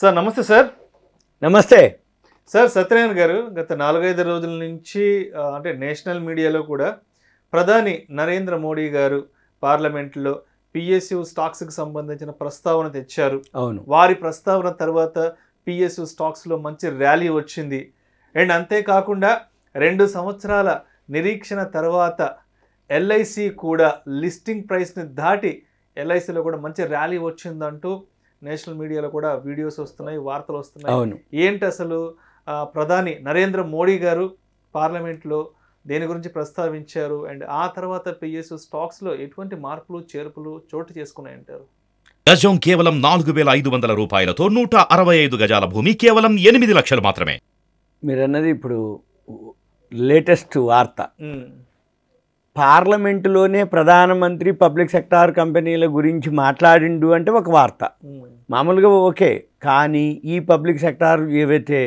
Sir నమస్తే sir నమస్తే sir Satyanarayana గారు గత నాలుగైదు రోజుల నుంచి అంటే నేషనల్ మీడియాలో కూడా ప్రధాని నరేంద్ర మోడీ గారు పార్లమెంట్లో పిఎస్యు స్టాక్స్కి సంబంధించిన ప్రస్తావన తెచ్చారు అవును వారి ప్రస్తావన తర్వాత పిఎస్యు స్టాక్స్లో మంచి ర్యాలీ వచ్చింది అండ్ అంతేకాకుండా రెండు సంవత్సరాల నిరీక్షణ తర్వాత ఎల్ఐసి కూడా లిస్టింగ్ ప్రైస్ని దాటి ఎల్ఐసిలో కూడా మంచి ర్యాలీ వచ్చిందంటూ నేషనల్ మీడియాలో కూడా వీడియోస్ వస్తున్నాయి వార్తలు వస్తున్నాయి ఏంటి అసలు ప్రధాని నరేంద్ర మోడీ గారు పార్లమెంట్లో దేని గురించి ప్రస్తావించారు అండ్ ఆ తర్వాత పిఎస్ స్టాక్స్లో ఎటువంటి మార్పులు చేర్పులు చోటు చేసుకున్నాయంటారు గజం కేవలం నాలుగు వేల ఐదు వందల రూపాయలతో నూట అరవై ఐదు గజాల భూమి కేవలం ఎనిమిది లక్షలు మాత్రమే మీరన్నది ఇప్పుడు లేటెస్ట్ వార్త పార్లమెంటులోనే ప్రధానమంత్రి పబ్లిక్ సెక్టార్ కంపెనీల గురించి మాట్లాడిండు అంటే ఒక వార్త మామూలుగా ఓకే కానీ ఈ పబ్లిక్ సెక్టార్ ఏవైతే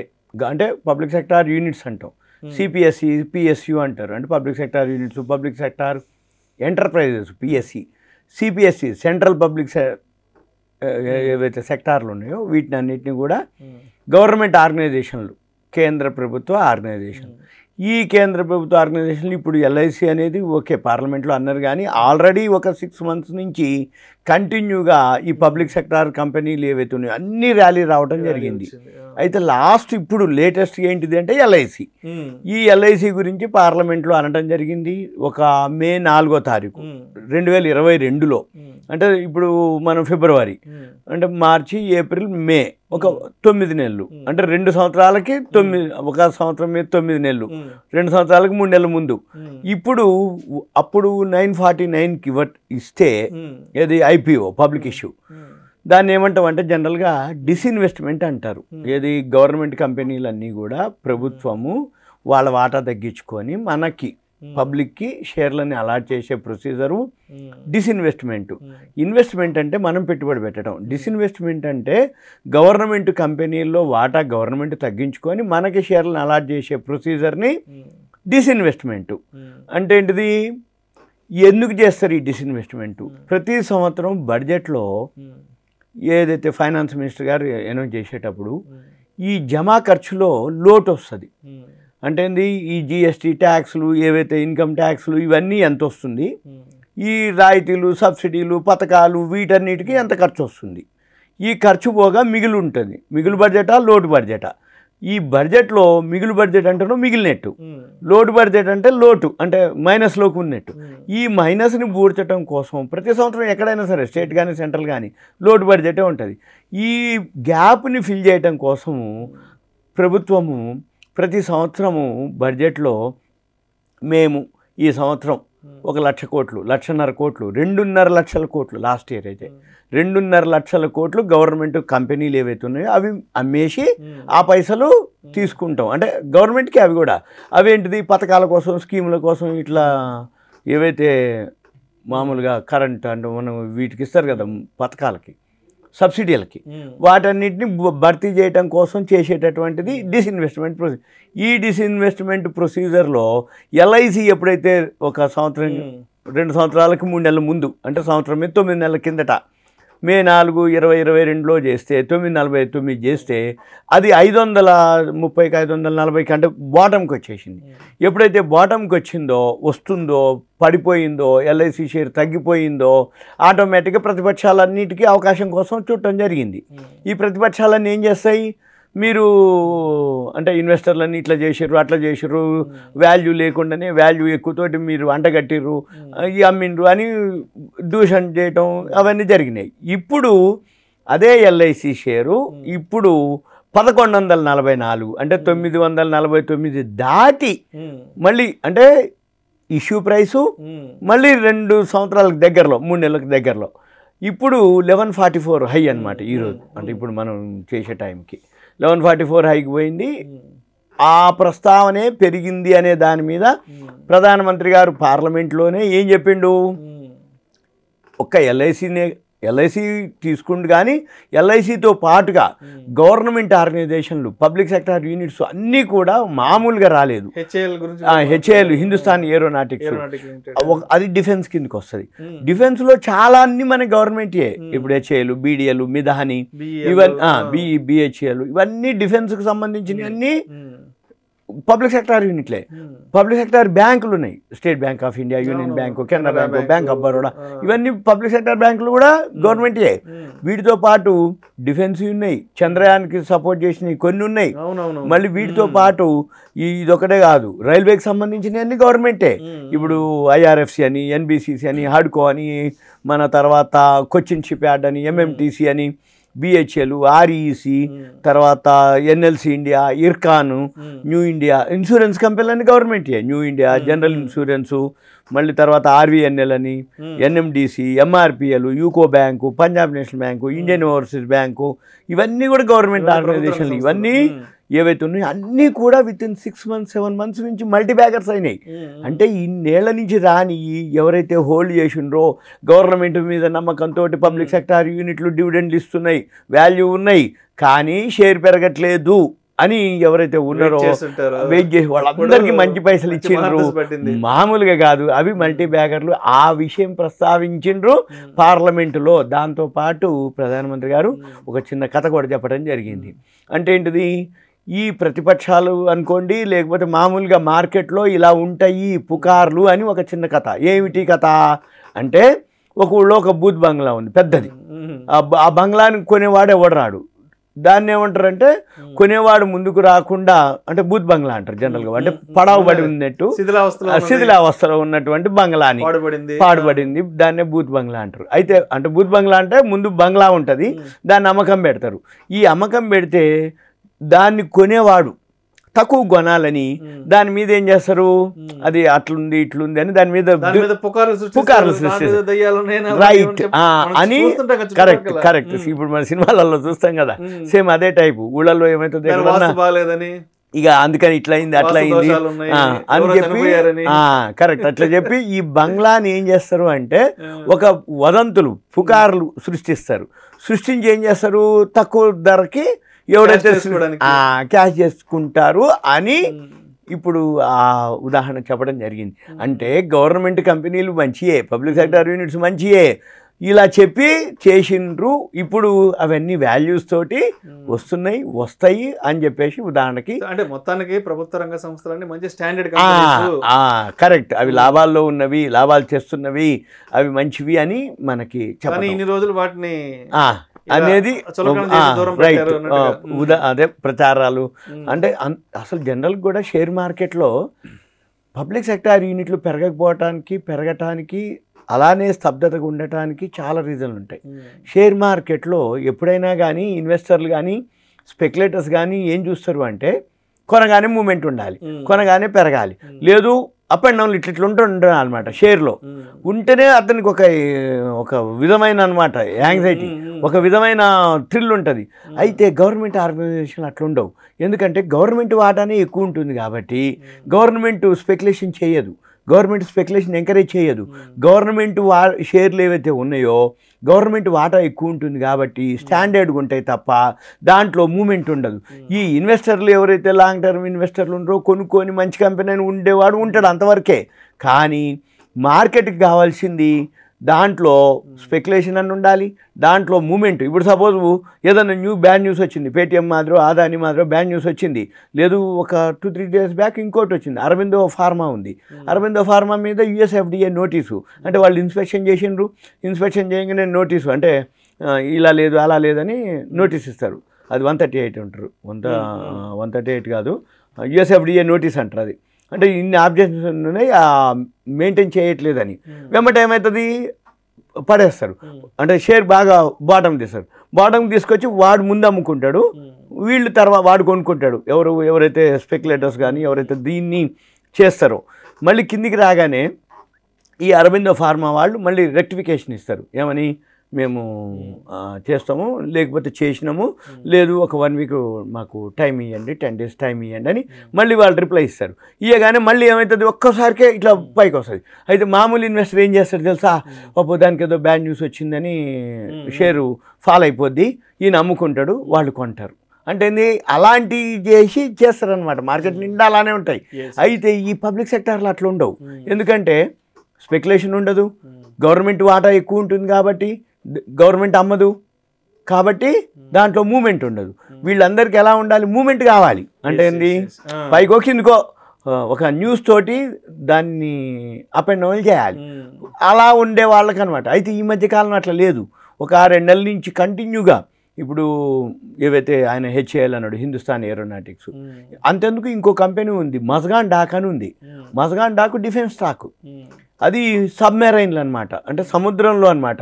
అంటే పబ్లిక్ సెక్టార్ యూనిట్స్ అంటాం సిపిఎస్సి పిఎస్యు అంటారు అంటే public sector units public sector enterprises PSC CPSC central public ఏవైతే సెక్టార్లు ఉన్నాయో వీటిని అన్నింటినీ కూడా గవర్నమెంట్ ఆర్గనైజేషన్లు కేంద్ర ప్రభుత్వ ఆర్గనైజేషన్ ఈ కేంద్ర ప్రభుత్వ ఆర్గనైజేషన్లు ఇప్పుడు ఎల్ఐసి అనేది ఓకే పార్లమెంట్లో అన్నారు కానీ ఆల్రెడీ ఒక సిక్స్ మంత్స్ నుంచి కంటిన్యూగా ఈ పబ్లిక్ సెక్టార్ కంపెనీలు ఏవైతే ఉన్నాయో అన్ని ర్యాలీ రావడం జరిగింది అయితే లాస్ట్ ఇప్పుడు లేటెస్ట్ ఏంటిది అంటే ఎల్ఐసి ఈ ఎల్ఐసి గురించి పార్లమెంట్లో అనడం జరిగింది ఒక మే నాలుగో తారీఖు రెండు వేల ఇరవై రెండులో అంటే ఇప్పుడు మనం ఫిబ్రవరి అంటే మార్చి ఏప్రిల్ మే ఒక తొమ్మిది నెలలు అంటే రెండు సంవత్సరాలకి తొమ్మిది ఒక సంవత్సరం మీద తొమ్మిది నెలలు రెండు సంవత్సరాలకి మూడు నెలల ముందు ఇప్పుడు అప్పుడు నైన్ ఫార్టీ నైన్కి ఇస్తే ఏది ఐపీఓ పబ్లిక్ ఇష్యూ దాన్ని ఏమంటాం అంటే జనరల్గా డిస్ఇన్వెస్ట్మెంట్ అంటారు ఏది గవర్నమెంట్ కంపెనీలన్నీ కూడా ప్రభుత్వము వాళ్ళ వాటా తగ్గించుకొని మనకి Hmm. పబ్లిక్కి షేర్లని అలాట్ చేసే procedure hmm. Disinvestment hmm. Investment అంటే మనం పెట్టుబడి పెట్టడం డిస్ఇన్వెస్ట్మెంట్ అంటే గవర్నమెంట్ కంపెనీల్లో వాటా గవర్నమెంట్ తగ్గించుకొని మనకి షేర్లను అలాట్ చేసే ప్రొసీజర్ని డిస్ఇన్వెస్ట్మెంట్ అంటే ఏంటిది ఎందుకు చేస్తారు ఈ డిస్ఇన్వెస్ట్మెంట్ ప్రతి సంవత్సరం బడ్జెట్లో ఏదైతే ఫైనాన్స్ మినిస్టర్ గారు అనౌన్స్ చేసేటప్పుడు ఈ జమా ఖర్చులో లోటు వస్తుంది అంటే ఈ జిఎస్టీ ట్యాక్స్లు ఏవైతే ఇన్కమ్ ట్యాక్స్లు ఇవన్నీ ఎంత వస్తుంది ఈ రాయితీలు సబ్సిడీలు పథకాలు వీటన్నిటికీ ఎంత ఖర్చు వస్తుంది ఈ ఖర్చు పోగా మిగిలి ఉంటుంది మిగులు బడ్జెటా లోటు బడ్జెటా ఈ బడ్జెట్లో మిగులు బడ్జెట్ అంటే మిగిలినట్టు లోటు బడ్జెట్ అంటే లోటు అంటే మైనస్లోకి ఉన్నట్టు ఈ మైనస్ని పూడ్చడం కోసం ప్రతి సంవత్సరం ఎక్కడైనా సరే స్టేట్ కానీ సెంట్రల్ కానీ లోటు బడ్జెటే ఉంటుంది ఈ గ్యాప్ని ఫిల్ చేయటం కోసము ప్రభుత్వము ప్రతి సంవత్సరము బడ్జెట్లో మేము ఈ సంవత్సరం ఒక లక్ష కోట్లు లక్షన్నర కోట్లు రెండున్నర లక్షల కోట్లు లాస్ట్ ఇయర్ అయితే రెండున్నర లక్షల కోట్లు గవర్నమెంట్ కంపెనీలు ఏవైతే ఉన్నాయో అవి అమ్మేసి ఆ పైసలు తీసుకుంటాం అంటే గవర్నమెంట్కి అవి కూడా అవేంటిది పథకాల కోసం స్కీముల కోసం ఇట్లా ఏవైతే మామూలుగా కరెంట్ అంటే మనం వీటికి ఇస్తారు కదా పథకాలకి సబ్సిడీలకి వాటన్నిటిని భర్తీ చేయడం కోసం చేసేటటువంటిది డిస్ఇన్వెస్ట్మెంట్ ప్రొసీజర్ ఈ డిస్ఇన్వెస్ట్మెంట్ ప్రొసీజర్లో ఎల్ఐసి ఎప్పుడైతే ఒక సంవత్సరం రెండు సంవత్సరాలకి మూడు నెలల ముందు అంటే సంవత్సరం తొమ్మిది నెలల కిందట మే నాలుగు ఇరవై ఇరవై రెండులో చేస్తే తొమ్మిది నలభై తొమ్మిది చేస్తే అది ఐదు వందల ముప్పైకి ఐదు వందల నలభై కంటే బాటంకి వచ్చేసింది hmm. ఎప్పుడైతే బాటంకి వచ్చిందో వస్తుందో పడిపోయిందో ఎల్ఐసి షేర్ తగ్గిపోయిందో ఆటోమేటిక్గా ప్రతిపక్షాలన్నిటికీ అవకాశం కోసం చూడటం జరిగింది hmm. ఈ ప్రతిపక్షాలన్నీ ఏం చేస్తాయి మీరు అంటే ఇన్వెస్టర్లన్నీ ఇట్లా చేసారు అట్లా చేసారు వాల్యూ లేకుండానే వాల్యూ ఎక్కువతోటి మీరు అంటగట్టిర్రు ఇవి అమ్మిండ్రు అని దూషణ చేయటం అవన్నీ జరిగినాయి ఇప్పుడు అదే ఎల్ఐసి షేరు ఇప్పుడు పదకొండు వందల నలభై నాలుగు అంటే తొమ్మిది వందల నలభై తొమ్మిది దాటి మళ్ళీ అంటే ఇష్యూ ప్రైసు మళ్ళీ రెండు సంవత్సరాలకు దగ్గరలో మూడు నెలలకు దగ్గరలో ఇప్పుడు లెవెన్ ఫార్టీ ఫోర్ హై అనమాట ఈరోజు అంటే ఇప్పుడు మనం చేసే టైంకి లెవెన్ ఫార్టీ ఫోర్ హైకి పోయింది ఆ ప్రస్తావనే పెరిగింది అనే దాని మీద ప్రధానమంత్రి గారు పార్లమెంట్లోనే ఏం చెప్పిండు ఒక్క ఎల్ఐసినే ఎల్ఐసి తీసుకుంటు కానీ ఎల్ఐసితో పాటుగా hmm. గవర్నమెంట్ ఆర్గనైజేషన్లు పబ్లిక్ సెక్టర్ యూనిట్స్ అన్నీ కూడా మామూలుగా రాలేదు హెచ్ఏఎల్ హిందుస్థాన్ ఏరోనాటిక్స్ అది డిఫెన్స్ కిందకి వస్తుంది hmm. డిఫెన్స్లో చాలా అన్ని మన గవర్నమెంటే hmm. ఇప్పుడు హెచ్ఏఎల్ బీడీఎల్ మిధాని ఇవన్నీ బిఈ బిహెచ్ఏలు ఇవన్నీ డిఫెన్స్కి సంబంధించినవన్నీ పబ్లిక్ సెక్టార్ యూనిట్లే hmm. పబ్లిక్ సెక్టార్ బ్యాంకులు ఉన్నాయి state bank of India union bank Canara bank bank of Baroda ah. ఇవన్నీ పబ్లిక్ సెక్టార్ బ్యాంకులు కూడా hmm. గవర్నమెంటే hmm. వీటితో పాటు డిఫెన్స్ ఉన్నాయి చంద్రయాన్కి సపోర్ట్ చేసినవి కొన్ని ఉన్నాయి మళ్ళీ వీటితో పాటు ఇదొకటే కాదు రైల్వేకి అన్ని గవర్నమెంటే ఇప్పుడు ఐఆర్ఎఫ్సి అని ఎన్బిసిసి అని హాడ్కో అని మన తర్వాత కొచ్చిన్ షిప్ యార్డ్ అని ఎంఎంటీసీ అని బిహెచ్ఎల్ ఆర్ఈసి e hmm. తర్వాత NLC India IRCON new India insurance కంపెనీలన్నీ గవర్నమెంటే న్యూ ఇండియా జనరల్ ఇన్సూరెన్స్ మళ్ళీ తర్వాత ఆర్వీఎన్ఎల్ అని NMDC MRPL UCO bank Punjab national bank Indian overseas bank ఇవన్నీ కూడా గవర్నమెంట్ ఆర్గనైజేషన్లు ఇవన్నీ ఏవైతే ఉన్నాయో అన్నీ కూడా within six months seven months నుంచి మల్టీ బ్యాగర్స్ అయినాయి అంటే ఇన్నేళ్ల నుంచి రాని ఎవరైతే హోల్డ్ చేసిండ్రో గవర్నమెంట్ మీద నమ్మకంతో పబ్లిక్ సెక్టార్ యూనిట్లు డివిడెండ్లు ఇస్తున్నాయి వాల్యూ ఉన్నాయి కానీ షేర్ పెరగట్లేదు అని ఎవరైతే ఉన్నారో వెయిట్ చేసి వాళ్ళందరికీ మంచి పైసలు ఇచ్చిండ్రు మామూలుగా కాదు అవి మల్టీ బ్యాగర్లు ఆ విషయం ప్రస్తావించిండ్రు పార్లమెంటులో దాంతోపాటు ప్రధానమంత్రి గారు ఒక చిన్న కథ కూడా చెప్పడం జరిగింది అంటే ఏంటిది ఈ ప్రతిపక్షాలు అనుకోండి లేకపోతే మామూలుగా మార్కెట్లో ఇలా ఉంటాయి పుకార్లు అని ఒక చిన్న కథ ఏమిటి కథ అంటే ఒక ఊళ్ళో ఒక బూత్ బంగ్లా ఉంది పెద్దది ఆ బంగ్లాని కొనేవాడు ఎవడరాడు దాన్ని ఏమంటారు అంటే కొనేవాడు ముందుకు రాకుండా అంటే బూత్ బంగ్లా అంటారు జనరల్గా అంటే పడవబడి ఉన్నట్టు శిథిలావస్థలో ఉన్నటువంటి బంగ్లాని పాడుబడింది దాన్నే బూత్ బంగ్లా అంటారు అయితే అంటే బూత్ బంగ్లా అంటే ముందు బంగ్లా ఉంటుంది దాన్ని అమ్మకం పెడతారు ఈ అమ్మకం పెడితే దాన్ని కొనేవాడు తక్కువ కొనాలని దాని మీద ఏం చేస్తారు అది అట్లుంది ఇట్లుంది అని దాని మీద పుకార్లు రైట్ అని కరెక్ట్ కరెక్ట్ ఇప్పుడు మన సినిమాలలో చూస్తాం కదా సేమ్ అదే టైప్ ఊళ్ళల్లో ఏమైతుంది ఇక అందుకని ఇట్లా అయింది అట్లా అయింది అని చెప్పి కరెక్ట్ అట్లా చెప్పి ఈ బంగ్లాని ఏం చేస్తారు అంటే ఒక వదంతులు పుకార్లు సృష్టిస్తారు సృష్టించి ఏం చేస్తారు తక్కువ ధరకి ఎవడైతే క్యాష్ చేసుకుంటారు అని hmm. ఇప్పుడు ఆ ఉదాహరణ చెప్పడం జరిగింది hmm. అంటే గవర్నమెంట్ కంపెనీలు మంచియే పబ్లిక్ సెక్టర్ యూనిట్స్ మంచియే ఇలా చెప్పి చేసిండ్రు ఇప్పుడు అవన్నీ వాల్యూస్ తోటి hmm. వస్తున్నాయి వస్తాయి అని చెప్పేసి ఉదాహరణకి అంటే మొత్తానికి ప్రభుత్వ రంగ సంస్థలన్నీ మంచి స్టాండర్డ్ కరెక్ట్ అవి లాభాల్లో ఉన్నవి లాభాలు చేస్తున్నవి అవి మంచివి అని మనకి చెప్పాలి ఇన్ని రోజులు వాటిని అనేది రైట్ ఉదా అదే ప్రచారాలు అంటే అసలు జనరల్ కూడా షేర్ మార్కెట్లో పబ్లిక్ సెక్టార్ యూనిట్లు పెరగకపోవటానికి పెరగటానికి అలానే స్తబ్దతగా ఉండటానికి చాలా రీజన్లు ఉంటాయి షేర్ మార్కెట్లో ఎప్పుడైనా కానీ ఇన్వెస్టర్లు కానీ స్పెక్యులేటర్స్ కానీ ఏం చూస్తారు అంటే కొనగానే మూమెంట్ ఉండాలి కొనగానే పెరగాలి లేదు అప్ అండ్ డౌన్లు ఇట్లా ఇట్లా ఉంటాను అనమాట షేర్లో ఉంటేనే అతనికి ఒక ఒక విధమైన అనమాట యాంగ్జైటీ ఒక విధమైన థ్రిల్ ఉంటుంది అయితే గవర్నమెంట్ ఆర్గనైజేషన్లు అట్లా ఉండవు ఎందుకంటే గవర్నమెంట్ వాటానే ఎక్కువ ఉంటుంది కాబట్టి గవర్నమెంట్ స్పెక్యులేషన్ చేయదు గవర్నమెంట్ స్పెక్యులేషన్ ఎంకరేజ్ చేయదు hmm. గవర్నమెంట్ వా షేర్లు ఏవైతే ఉన్నాయో గవర్నమెంట్ వాటా ఎక్కువ ఉంటుంది కాబట్టి hmm. స్టాండర్డ్గా ఉంటాయి తప్ప దాంట్లో మూమెంట్ ఉండదు hmm. ఈ ఇన్వెస్టర్లు ఎవరైతే లాంగ్ టర్మ్ ఇన్వెస్టర్లు ఉండరో కొనుక్కొని మంచి కంపెనీ ఉండేవాడు ఉంటాడు అంతవరకే కానీ మార్కెట్కి కావాల్సింది దాంట్లో స్పెక్యులేషన్ అని ఉండాలి దాంట్లో మూమెంట్ ఇప్పుడు సపోజ్ ఏదైనా న్యూ బ్యాడ్ న్యూస్ వచ్చింది పేటీఎం మాదిరో ఆదాని మాత్రం బ్యాడ్ న్యూస్ వచ్చింది లేదు ఒక టూ త్రీ డేస్ బ్యాక్ ఇంకోటి వచ్చింది అరవిందో ఫార్మా ఉంది అరవిందో ఫార్మా మీద యుఎస్ఎఫ్డిఏ నోటీసు అంటే వాళ్ళు ఇన్స్పెక్షన్ చేసిండ్రు ఇన్స్పెక్షన్ చేయగానే నోటీసు అంటే ఇలా లేదు అలా లేదని నోటీస్ ఇస్తారు అది వన్ థర్టీ ఎయిట్ ఉంటారు వన్ వన్ థర్టీ ఎయిట్ కాదు యుఎస్ఎఫ్డిఏ నోటీస్ అంటారు అది అంటే ఇన్ని ఆబ్జెక్షన్స్ ఉన్నాయి మెయింటైన్ చేయట్లేదని hmm. వెంబట ఏమవుతుంది పడేస్తారు hmm. అంటే షేర్ బాగా బాటం తీస్తారు బాటం తీసుకొచ్చి వాడు ముందు అమ్ముకుంటాడు hmm. వీళ్ళు తర్వాత వాడు కొనుక్కుంటాడు ఎవరు ఎవరైతే స్పెక్యులేటర్స్ కానీ ఎవరైతే దీన్ని చేస్తారో మళ్ళీ కిందికి రాగానే ఈ అరవిందో ఫార్మా వాళ్ళు మళ్ళీ రెక్టిఫికేషన్ ఇస్తారు ఏమని మేము చేస్తాము లేకపోతే చేసినాము లేదు ఒక వన్ వీక్ మాకు టైం ఇవ్వండి టెన్ డేస్ టైం ఇవ్వండి అని మళ్ళీ వాళ్ళు రిప్లై ఇస్తారు ఇవ్వగానే మళ్ళీ ఏమవుతుంది ఒక్కసారికే ఇట్లా పైకి వస్తుంది అయితే మామూలు ఇన్వెస్టర్ ఏం చేస్తారు తెలుసా పాపో దానికి ఏదో బ్యాడ్ న్యూస్ వచ్చిందని షేరు ఫాల్ అయిపోద్ది ఈయన అమ్ముకుంటాడు వాళ్ళు కొంటారు అంటే ఏంది అలాంటివి చేసి చేస్తారనమాట మార్కెట్ నిండా అలానే ఉంటాయి అయితే ఈ పబ్లిక్ సెక్టార్లో అట్లా ఉండవు ఎందుకంటే స్పెక్యులేషన్ ఉండదు గవర్నమెంట్ వాటా ఎక్కువ ఉంటుంది కాబట్టి గవర్నమెంట్ అమ్మదు కాబట్టి దాంట్లో మూమెంట్ ఉండదు వీళ్ళందరికీ ఎలా ఉండాలి మూమెంట్ కావాలి అంటే ఏంది పైకో కిందకో ఒక న్యూస్ తోటి దాన్ని అప్ అండ్ డౌన్ చేయాలి అలా ఉండే వాళ్ళకి అనమాట అయితే ఈ మధ్య కాలం అట్లా లేదు ఒక ఆరేడు నెలల నుంచి కంటిన్యూగా ఇప్పుడు ఏవైతే ఆయన హెచ్ఏఎల్ అన్నాడు హిందుస్థాన్ ఏరోనాటిక్స్ అంతెందుకు ఇంకో కంపెనీ ఉంది మజగాన్ డాక్ అని ఉంది మజగాన్ డాక్ డిఫెన్స్ స్టాక్ అది సబ్మెరైన్లు అనమాట అంటే సముద్రంలో అనమాట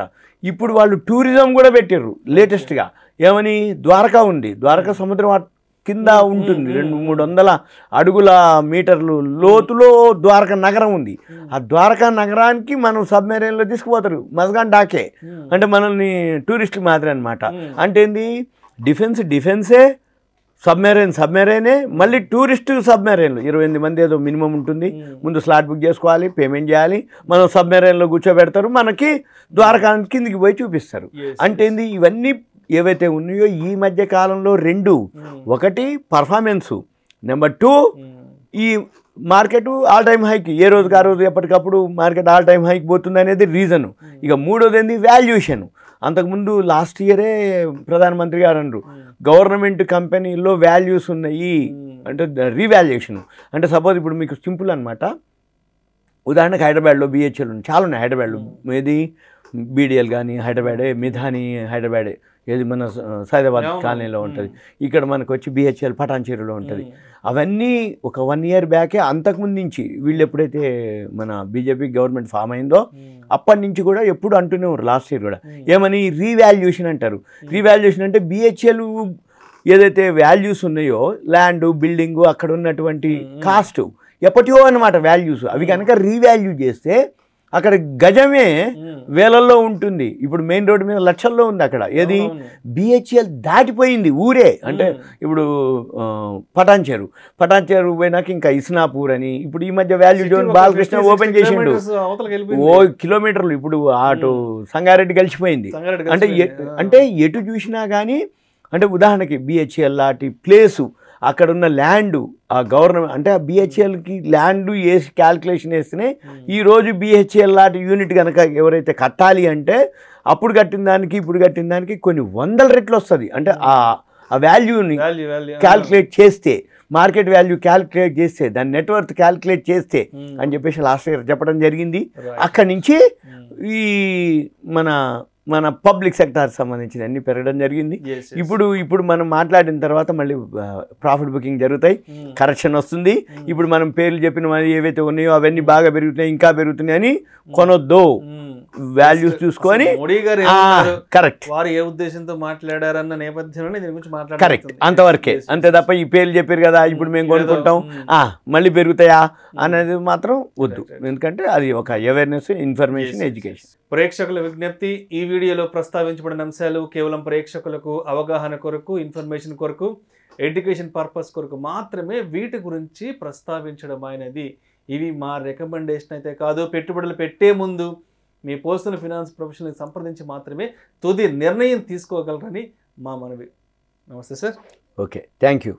ఇప్పుడు వాళ్ళు టూరిజం కూడా పెట్టారు లేటెస్ట్గా ఏమని ద్వారకా ఉంది ద్వారకా సముద్రం కింద ఉంటుంది రెండు మూడు వందల అడుగుల మీటర్లు లోతులో ద్వారకా నగరం ఉంది ఆ ద్వారకా నగరానికి మనం సబ్మెరైన్లో తీసుకుపోతారు మజగాన్ డాకే అంటే మనల్ని టూరిస్టులు మాదిరి అనమాట అంటే ఏంది డిఫెన్స్ డిఫెన్సే సబ్మెరైన్ సబ్మెరైనే మళ్ళీ టూరిస్ట్ సబ్మెరైన్లు ఇరవై ఎనిమిది మంది ఏదో మినిమం ఉంటుంది ముందు స్లాట్ బుక్ చేసుకోవాలి పేమెంట్ చేయాలి మనం సబ్మెరైన్లో కూర్చోబెడతారు మనకి ద్వారకానికి కిందికి పోయి చూపిస్తారు అంటే ఏంది ఇవన్నీ ఏవైతే ఉన్నాయో ఈ మధ్య కాలంలో రెండు ఒకటి పర్ఫార్మెన్సు నెంబర్ టూ ఈ మార్కెట్ ఆల్ టైమ్ హైక్ ఏ రోజుకి ఆ రోజు ఎప్పటికప్పుడు మార్కెట్ ఆల్ టైమ్ హైక్ పోతుంది అనేది రీజను ఇక మూడోది ఏంది వాల్యుయేషను అంతకుముందు లాస్ట్ ఇయరే ప్రధానమంత్రి గారు అన్నారు గవర్నమెంట్ కంపెనీల్లో వాల్యూస్ ఉన్నాయి hmm. అంటే రీవాల్యుయేషన్ అంటే సపోజ్ ఇప్పుడు మీకు సింపుల్ అనమాట ఉదాహరణకు హైదరాబాద్లో బిహెచ్ఎల్ ఉన్నాయి చాలా ఉన్నాయి హైదరాబాద్లో ఏది hmm. బీడిఎల్ కానీ హైదరాబాడే మిధాని హైదరాబాడే ఏది మన సైదాబాద్ కాలనీలో hmm. ఉంటుంది ఇక్కడ మనకు వచ్చి బిహెచ్ఎల్ పటాన్చేరులో ఉంటుంది అవన్నీ ఒక వన్ ఇయర్ బ్యాకే అంతకుముందు నుంచి వీళ్ళు ఎప్పుడైతే మన బీజేపీ గవర్నమెంట్ ఫామ్ అయిందో అప్పటి నుంచి కూడా ఎప్పుడు అంటూనే ఉన్నారు లాస్ట్ ఇయర్ కూడా hmm. ఏమని రీవాల్యుయేషన్ అంటారు రీవాల్యుయేషన్ hmm. అంటే బిహెచ్ఎల్ ఏదైతే వాల్యూస్ ఉన్నాయో ల్యాండ్ బిల్డింగ్ అక్కడ ఉన్నటువంటి కాస్ట్ hmm. ఎప్పటివో అనమాట వాల్యూస్ అవి కనుక రీవాల్యూ చేస్తే అక్కడ గజమే వేలల్లో ఉంటుంది ఇప్పుడు మెయిన్ రోడ్డు మీద లక్షల్లో ఉంది అక్కడ ఏది బిహెచ్ఎల్ దాటిపోయింది ఊరే అంటే ఇప్పుడు పటాన్చేరు పటాన్చేరు పోయినాక ఇంకా ఇస్నాపూర్ అని ఇప్పుడు ఈ మధ్య వాల్యూ జోన్ బాలకృష్ణ ఓపెన్ చేసిండు ఓ కిలోమీటర్లు ఇప్పుడు అటు సంగారెడ్డి కలిసిపోయింది అంటే అంటే ఎటు చూసినా కానీ అంటే ఉదాహరణకి బిహెచ్ఎల్ లాంటి ప్లేసు అక్కడ ఉన్న ల్యాండ్ ఆ గవర్నమెంట్ అంటే ఆ బిహెచ్ఎల్కి ల్యాండ్ వేసి క్యాల్కులేషన్ వేస్తేనే ఈరోజు బిహెచ్ఎల్ లాంటి యూనిట్ కనుక ఎవరైతే కట్టాలి అంటే అప్పుడు కట్టిన దానికి ఇప్పుడు కట్టిన దానికి కొన్ని వందల రెట్లు వస్తుంది అంటే ఆ ఆ వాల్యూని క్యాల్కులేట్ చేస్తే మార్కెట్ వాల్యూ క్యాల్కులేట్ చేస్తే దాని నెట్వర్క్ క్యాల్కులేట్ చేస్తే అని చెప్పేసి లాస్ట్ ఇయర్ చెప్పడం జరిగింది అక్కడి నుంచి ఈ మన మన పబ్లిక్ సెక్టార్ సంబంధించిన అన్ని పెరగడం జరిగింది ఇప్పుడు ఇప్పుడు మనం మాట్లాడిన తర్వాత మళ్ళీ ప్రాఫిట్ బుకింగ్ జరుగుతాయి కరెక్షన్ hmm. వస్తుంది hmm. ఇప్పుడు మనం పేర్లు చెప్పిన ఏవైతే ఉన్నాయో అవన్నీ బాగా పెరుగుతున్నాయి ఇంకా పెరుగుతున్నాయని hmm. కొనొద్దు వాల్యూస్ చూసుకొని గారు కరెక్ట్ వారు ఏ ఉద్దేశంతో మాట్లాడారన్న నేపథ్యంలో కరెక్ట్ అంతవరకే అంతే తప్ప ఈ పేర్లు చెప్పారు కదా ఇప్పుడు మేము కొనుక్కుంటాం మళ్ళీ పెరుగుతాయా అనేది మాత్రం వద్దు ఎందుకంటే అది ఒక అవేర్నెస్ ఇన్ఫర్మేషన్ ఎడ్యుకేషన్ ప్రేక్షకుల విజ్ఞప్తి ఈ వీడియోలో ప్రస్తావించబడిన అంశాలు కేవలం ప్రేక్షకులకు అవగాహన కొరకు ఇన్ఫర్మేషన్ కొరకు ఎడ్యుకేషన్ పర్పస్ కొరకు మాత్రమే వీటి గురించి ప్రస్తావించడం అనేది ఇవి మా రికమెండేషన్ అయితే కాదు పెట్టుబడులు పెట్టే ముందు మీ పర్సనల్ ఫినాన్స్ ప్రొఫెషనల్ని సంప్రదించి మాత్రమే తుది నిర్ణయం తీసుకోగలరని మా మనవి నమస్తే సార్ ఓకే థ్యాంక్ యూ